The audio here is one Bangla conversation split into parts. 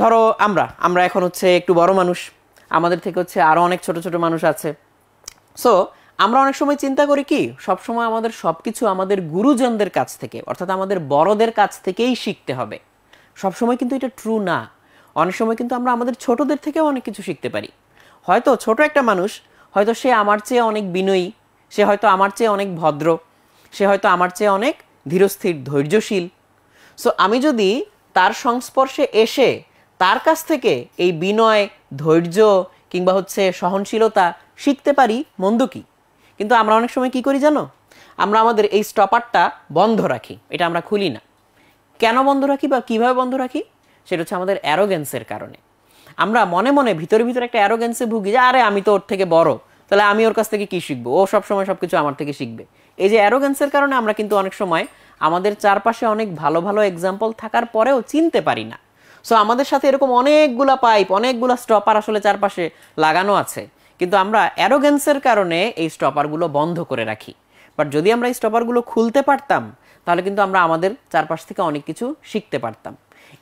ধরো আমরা আমরা এখন হচ্ছে একটু বড় মানুষ আমাদের থেকে হচ্ছে আরও অনেক ছোট ছোট মানুষ আছে সো আমরা অনেক সময় চিন্তা করি কি সবসময় আমাদের সব কিছু আমাদের গুরুজনদের কাছ থেকে অর্থাৎ আমাদের বড়দের কাছ থেকেই শিখতে হবে সবসময় কিন্তু এটা ট্রু না অনেক সময় কিন্তু আমরা আমাদের ছোটদের থেকেও অনেক কিছু শিখতে পারি হয়তো ছোট একটা মানুষ হয়তো সে আমার চেয়ে অনেক বিনয়ী সে হয়তো আমার চেয়ে অনেক ভদ্র সে হয়তো আমার চেয়ে অনেক ধীরস্থির ধৈর্যশীল সো আমি যদি তার সংস্পর্শে এসে তার কাছ থেকে এই বিনয় ধৈর্য কিংবা হচ্ছে সহনশীলতা শিখতে পারি মন্দ কি কিন্তু আমরা অনেক সময় কি করি জানো আমরা আমাদের এই স্টপারটা বন্ধ রাখি এটা আমরা খুলি না কেন বন্ধ রাখি বা কিভাবে বন্ধ রাখি সেটা হচ্ছে আমাদের অ্যারোগেন্সের কারণে আমরা মনে মনে ভিতরে ভিতরে একটা অ্যারোগেন্সে ভুগি যে আরে আমি তো ওর থেকে বড় তাহলে আমি ওর কাছ থেকে কি শিখবো ও সবসময় সব কিছু আমার থেকে শিখবে এই যে অ্যারোগেন্সের কারণে আমরা কিন্তু অনেক সময় আমাদের চারপাশে অনেক ভালো ভালো এক্সাম্পল থাকার পরেও চিনতে পারি না সো আমাদের সাথে এরকম অনেকগুলা পাইপ অনেকগুলা স্টপার আসলে চারপাশে লাগানো আছে কিন্তু আমরা অ্যারোগেন্সের কারণে এই স্টপারগুলো বন্ধ করে রাখি বাট যদি আমরা এই স্টপারগুলো খুলতে পারতাম তাহলে কিন্তু আমরা আমাদের চারপাশ থেকে অনেক কিছু শিখতে পারতাম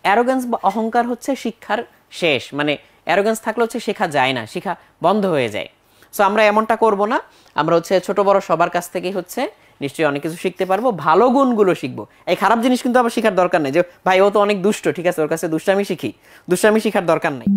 অ্যারোগেন্স বা অহংকার হচ্ছে শিক্ষার শেষ মানে অ্যারোগেন্স থাকলে হচ্ছে শেখা যায় না শেখা বন্ধ হয়ে যায় সো আমরা এমনটা করব না আমরা হচ্ছে ছোট বড় সবার কাছ থেকেই হচ্ছে নিশ্চয়ই অনেক কিছু শিখতে পারবো ভালো গুণগুলো শিখবো এই খারাপ জিনিস কিন্তু আবার শেখার দরকার নেই যে ভাই ও তো অনেক দুষ্ট ঠিক আছে ওর কাছে দুষ্টামি শিখি দুষ্টামি শেখার দরকার নাই